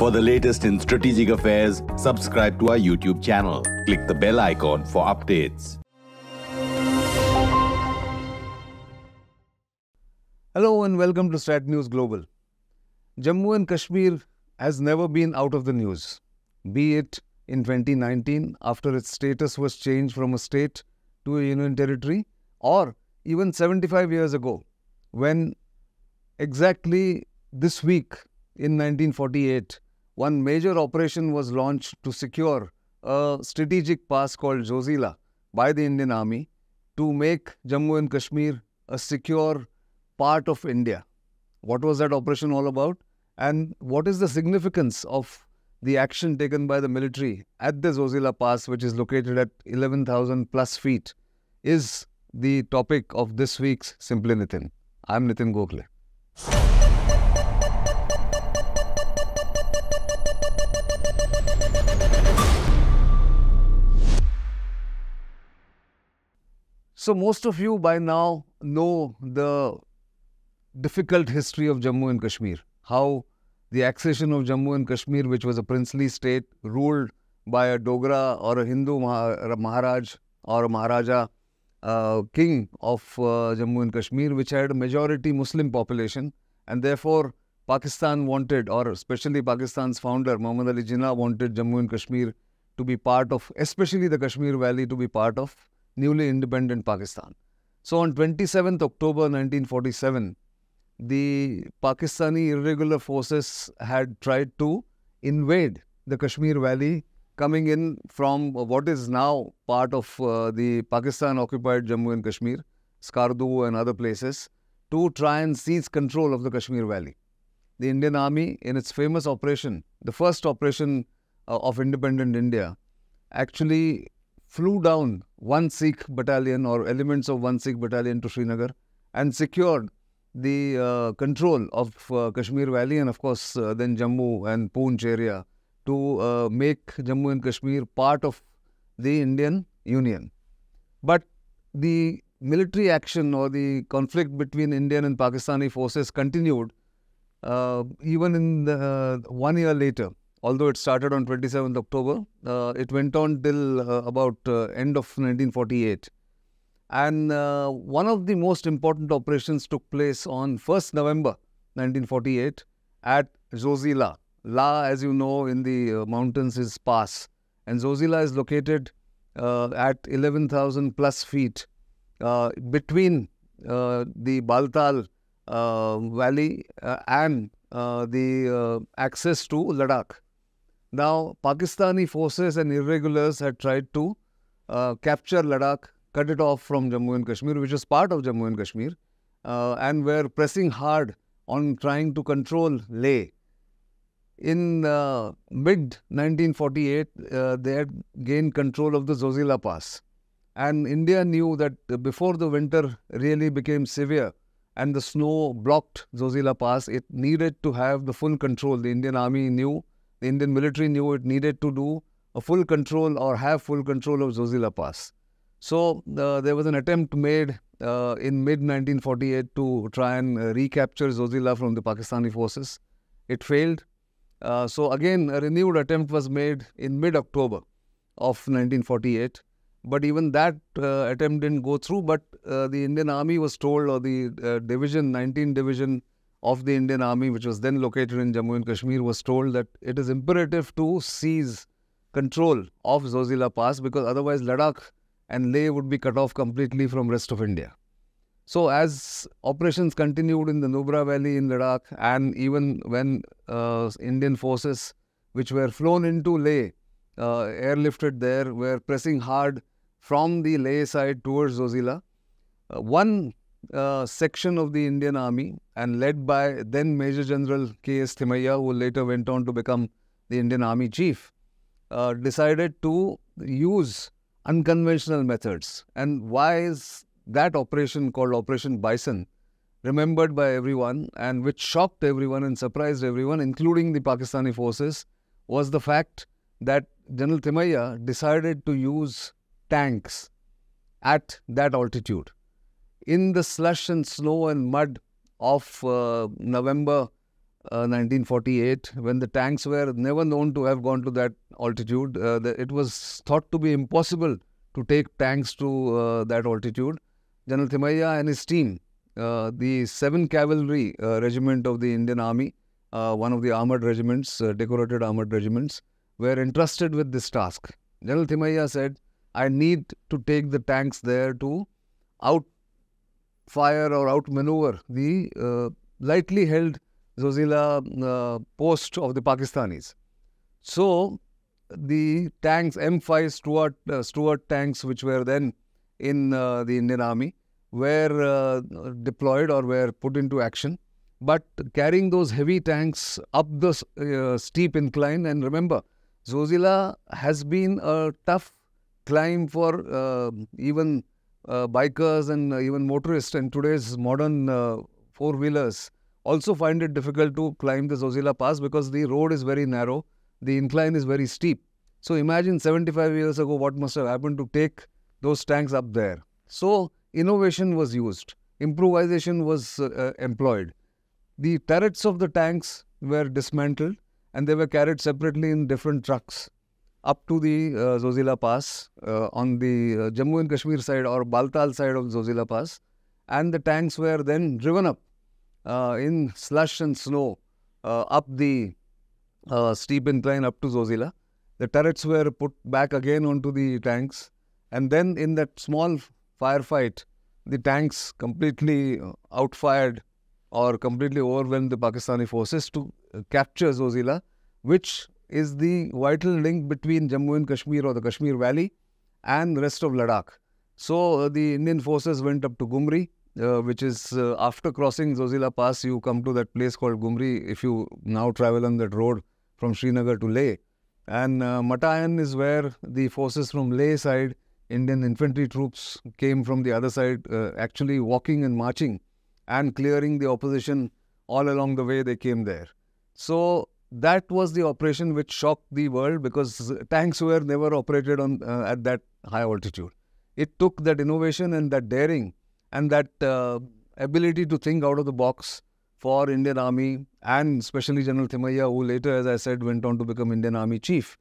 For the latest in strategic affairs, subscribe to our YouTube channel. Click the bell icon for updates. Hello and welcome to Strat News Global. Jammu and Kashmir has never been out of the news, be it in 2019 after its status was changed from a state to a union territory or even 75 years ago when exactly this week in 1948 one major operation was launched to secure a strategic pass called Jozila by the Indian Army to make Jammu and Kashmir a secure part of India. What was that operation all about? And what is the significance of the action taken by the military at the Jozila Pass, which is located at 11,000 plus feet, is the topic of this week's Simply Nitin. I'm Nitin Gokhale. So most of you by now know the difficult history of Jammu and Kashmir, how the accession of Jammu and Kashmir, which was a princely state ruled by a Dogra or a Hindu Maharaj or a Maharaja uh, king of uh, Jammu and Kashmir, which had a majority Muslim population, and therefore Pakistan wanted, or especially Pakistan's founder Muhammad Ali Jinnah wanted Jammu and Kashmir to be part of, especially the Kashmir Valley, to be part of newly independent Pakistan. So on 27th October 1947, the Pakistani irregular forces had tried to invade the Kashmir Valley coming in from what is now part of uh, the Pakistan-occupied Jammu and Kashmir, Skardu and other places, to try and seize control of the Kashmir Valley. The Indian Army, in its famous operation, the first operation uh, of independent India, actually flew down one Sikh battalion or elements of one Sikh battalion to Srinagar and secured the uh, control of uh, Kashmir Valley and, of course, uh, then Jammu and Poonch area to uh, make Jammu and Kashmir part of the Indian Union. But the military action or the conflict between Indian and Pakistani forces continued uh, even in the, uh, one year later although it started on 27th October, uh, it went on till uh, about uh, end of 1948. And uh, one of the most important operations took place on 1st November 1948 at Zozila. La, as you know, in the uh, mountains is pass. And Zozila is located uh, at 11,000 plus feet between the Baltal Valley and the access to Ladakh. Now, Pakistani forces and irregulars had tried to uh, capture Ladakh, cut it off from Jammu and Kashmir, which is part of Jammu and Kashmir, uh, and were pressing hard on trying to control Leh. In uh, mid 1948, uh, they had gained control of the Zozila Pass. And India knew that before the winter really became severe, and the snow blocked Zozila Pass, it needed to have the full control. The Indian Army knew the Indian military knew it needed to do a full control or have full control of Zozila Pass. So uh, there was an attempt made uh, in mid 1948 to try and uh, recapture Zozila from the Pakistani forces. It failed. Uh, so again, a renewed attempt was made in mid October of 1948. But even that uh, attempt didn't go through. But uh, the Indian Army was told, or the Division 19 Division of the Indian Army, which was then located in Jammu and Kashmir, was told that it is imperative to seize control of Zozila Pass because otherwise Ladakh and Leh would be cut off completely from rest of India. So as operations continued in the Nubra Valley in Ladakh and even when uh, Indian forces which were flown into Leh, uh, airlifted there, were pressing hard from the Leh side towards Zozila, uh, one section of the Indian Army and led by then Major General K.S. Thimayya, who later went on to become the Indian Army Chief, uh, decided to use unconventional methods. And why is that operation called Operation Bison remembered by everyone and which shocked everyone and surprised everyone, including the Pakistani forces, was the fact that General Thimayya decided to use tanks at that altitude in the slush and snow and mud of uh, November uh, 1948, when the tanks were never known to have gone to that altitude. Uh, the, it was thought to be impossible to take tanks to uh, that altitude. General Thimaiya and his team, uh, the 7th Cavalry uh, Regiment of the Indian Army, one of the armored regiments, decorated armored regiments, were entrusted with this task. General Thimaiya said, I need to take the tanks there to out Fire or outmaneuver the uh, lightly held Zozila uh, post of the Pakistanis. So, the tanks, M5 Stuart, uh, Stuart tanks, which were then in uh, the Indian Army, were deployed or were put into action but carrying those heavy tanks up the uh, steep incline. And remember, Zozila has been a tough climb for uh, even uh, bikers and uh, even motorists and today's modern uh, four wheelers also find it difficult to climb the Zozila Pass because the road is very narrow, the incline is very steep. So imagine 75 years ago what must have happened to take those tanks up there. So innovation was used, improvisation was uh, employed. The turrets of the tanks were dismantled and they were carried separately in different trucks up to the uh, Zozila Pass uh, on the uh, Jammu and Kashmir side or Baltal side of Zozila Pass. And the tanks were then driven up uh, in slush and snow uh, up the uh, steep incline up to Zozila. The turrets were put back again onto the tanks. And then in that small firefight, the tanks completely outfired or completely overwhelmed the Pakistani forces to capture Zozila, which is the vital link between Jammu and Kashmir or the Kashmir Valley and the rest of Ladakh. So uh, the Indian forces went up to Gumri, uh, which is uh, after crossing Zozila Pass, you come to that place called Gumri if you now travel on that road from Srinagar to Leh. And uh, Matayan is where the forces from Leh side, Indian infantry troops came from the other side, uh, actually walking and marching and clearing the opposition all along the way they came there. So that was the operation which shocked the world because tanks were never operated on uh, at that high altitude. It took that innovation and that daring and that uh, ability to think out of the box for Indian Army and especially General Thimaiya, who later, as I said, went on to become Indian Army Chief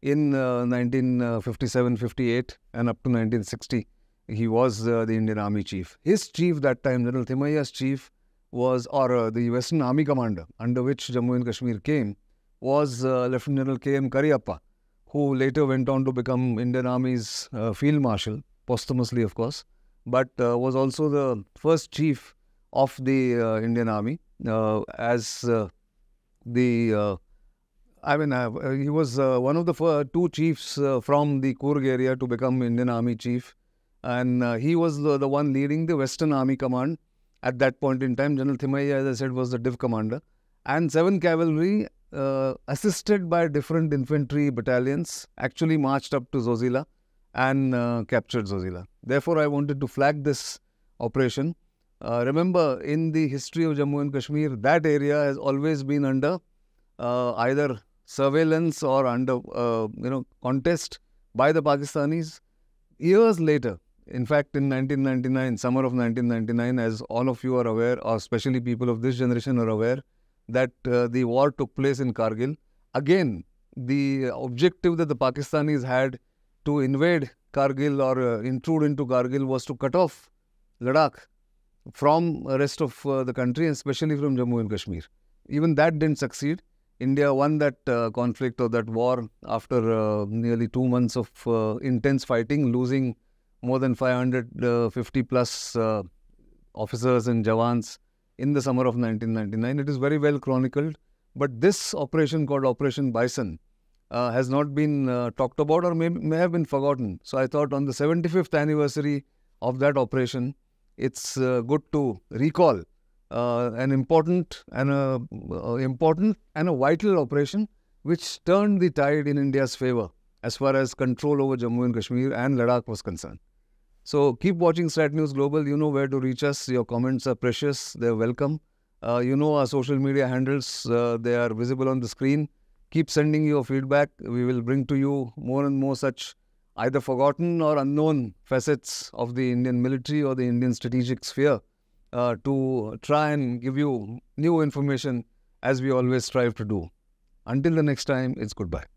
in uh, 1957-58 uh, and up to 1960. He was uh, the Indian Army Chief. His chief that time, General Thimaiya's chief, was, or uh, the Western Army commander under which Jammu and Kashmir came, was uh, Lieutenant General K.M. Kariappa, who later went on to become Indian Army's uh, Field Marshal, posthumously, of course, but uh, was also the first chief of the uh, Indian Army uh, as the I mean, uh, he was uh, one of the first, two chiefs uh, from the Kurg area to become Indian Army chief. And he was the, the one leading the Western Army Command at that point in time. General Thimaiya, as I said, was the div commander. And 7th Cavalry, uh, assisted by different infantry battalions, actually marched up to Zozila and uh, captured Zozila. Therefore, I wanted to flag this operation. Uh, remember, in the history of Jammu and Kashmir, that area has always been under uh, either surveillance or under, uh, you know, contest by the Pakistanis. Years later, in fact, in 1999, summer of 1999, as all of you are aware, or especially people of this generation are aware, that uh, the war took place in Kargil. Again, the objective that the Pakistanis had to invade Kargil or uh, intrude into Kargil was to cut off Ladakh from rest of uh, the country and especially from Jammu and Kashmir. Even that didn't succeed. India won that uh, conflict or that war after uh, nearly two months of uh, intense fighting, losing more than 550 uh, plus uh, officers and Jawans in the summer of 1999. It is very well chronicled. But this operation called Operation Bison uh, has not been uh, talked about or may, may have been forgotten. So I thought on the 75th anniversary of that operation, it's uh, good to recall uh, an important and a important and a vital operation which turned the tide in India's favor as far as control over Jammu and Kashmir and Ladakh was concerned. So keep watching Strat News Global. You know where to reach us. Your comments are precious. They're welcome. Uh, you know our social media handles. Uh, they are visible on the screen. Keep sending your feedback. We will bring to you more and more such either forgotten or unknown facets of the Indian military or the Indian strategic sphere uh, to try and give you new information as we always strive to do. Until the next time, it's goodbye.